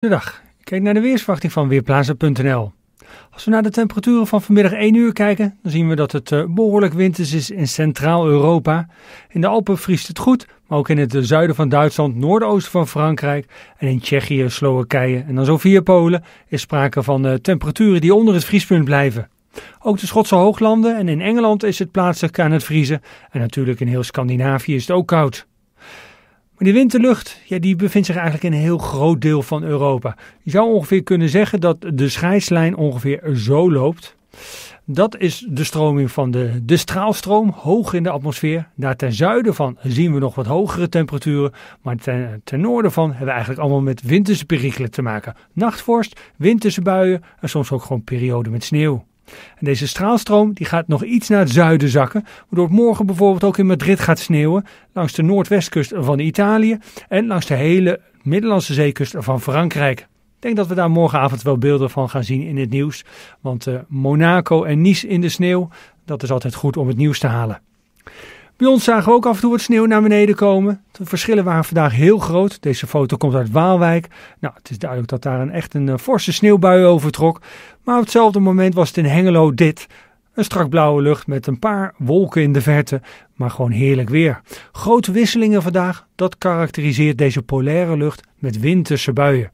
Goedendag, ik kijk naar de weersverwachting van Weerplaza.nl. Als we naar de temperaturen van vanmiddag 1 uur kijken, dan zien we dat het eh, behoorlijk winters is in Centraal-Europa. In de Alpen vriest het goed, maar ook in het eh, zuiden van Duitsland, noordoosten van Frankrijk en in Tsjechië, Slowakije en dan zo via Polen is sprake van eh, temperaturen die onder het vriespunt blijven. Ook de Schotse hooglanden en in Engeland is het plaatselijk aan het vriezen en natuurlijk in heel Scandinavië is het ook koud. Maar die winterlucht ja, die bevindt zich eigenlijk in een heel groot deel van Europa. Je zou ongeveer kunnen zeggen dat de scheidslijn ongeveer zo loopt. Dat is de stroming van de, de straalstroom, hoog in de atmosfeer. Daar ten zuiden van zien we nog wat hogere temperaturen. Maar ten, ten noorden van hebben we eigenlijk allemaal met winterse perikelen te maken. Nachtvorst, winterse buien en soms ook gewoon perioden met sneeuw. En deze straalstroom die gaat nog iets naar het zuiden zakken, waardoor het morgen bijvoorbeeld ook in Madrid gaat sneeuwen, langs de noordwestkust van Italië en langs de hele Middellandse zeekust van Frankrijk. Ik denk dat we daar morgenavond wel beelden van gaan zien in het nieuws, want eh, Monaco en Nice in de sneeuw, dat is altijd goed om het nieuws te halen. Bij ons zagen we ook af en toe wat sneeuw naar beneden komen. De verschillen waren vandaag heel groot. Deze foto komt uit Waalwijk. Nou, het is duidelijk dat daar een, echt een eh, forse sneeuwbui trok. Maar op hetzelfde moment was het in Hengelo dit. Een strak blauwe lucht met een paar wolken in de verte, maar gewoon heerlijk weer. Grote wisselingen vandaag, dat karakteriseert deze polaire lucht met winterse buien.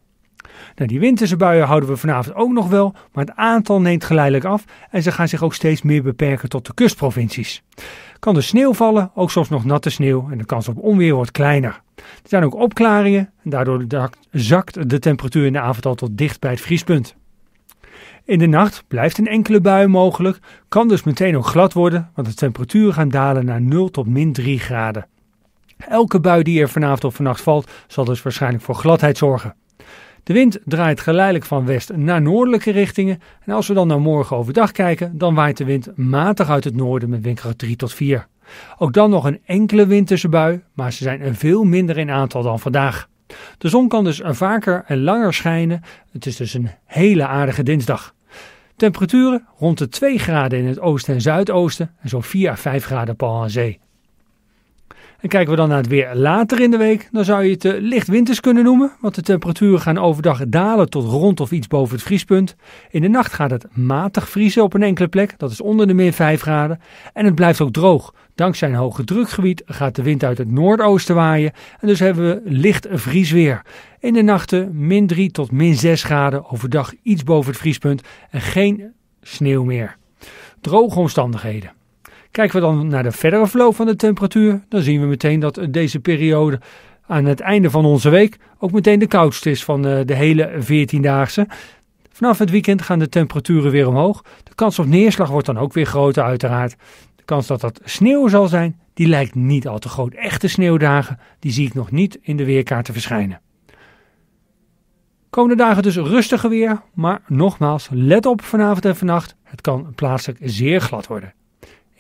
Nou, die winterse buien houden we vanavond ook nog wel, maar het aantal neemt geleidelijk af en ze gaan zich ook steeds meer beperken tot de kustprovincies. Kan er sneeuw vallen, ook soms nog natte sneeuw en de kans op onweer wordt kleiner. Er zijn ook opklaringen en daardoor zakt de temperatuur in de avond al tot dicht bij het vriespunt. In de nacht blijft een enkele bui mogelijk, kan dus meteen ook glad worden, want de temperaturen gaan dalen naar 0 tot min 3 graden. Elke bui die er vanavond of vannacht valt, zal dus waarschijnlijk voor gladheid zorgen. De wind draait geleidelijk van west naar noordelijke richtingen. En als we dan naar morgen overdag kijken, dan waait de wind matig uit het noorden met windkracht 3 tot 4. Ook dan nog een enkele winterse bui, maar ze zijn er veel minder in aantal dan vandaag. De zon kan dus er vaker en langer schijnen. Het is dus een hele aardige dinsdag. Temperaturen rond de 2 graden in het oosten en zuidoosten en zo'n 4 à 5 graden pal aan zee. En kijken we dan naar het weer later in de week, dan zou je het eh, licht winters kunnen noemen, want de temperaturen gaan overdag dalen tot rond of iets boven het vriespunt. In de nacht gaat het matig vriezen op een enkele plek, dat is onder de min 5 graden. En het blijft ook droog. Dankzij een hoge drukgebied gaat de wind uit het noordoosten waaien en dus hebben we licht vriesweer. In de nachten min 3 tot min 6 graden, overdag iets boven het vriespunt en geen sneeuw meer. Droge omstandigheden. Kijken we dan naar de verdere verloop van de temperatuur, dan zien we meteen dat deze periode aan het einde van onze week ook meteen de koudste is van eh, de hele 14-daagse. Vanaf het weekend gaan de temperaturen weer omhoog. De kans op neerslag wordt dan ook weer groter uiteraard. De kans dat dat sneeuw zal zijn, die lijkt niet al te groot. Echte sneeuwdagen, die zie ik nog niet in de weerkaarten verschijnen. Komende dagen dus rustiger weer, maar nogmaals, let op vanavond en vannacht. Het kan plaatselijk zeer glad worden.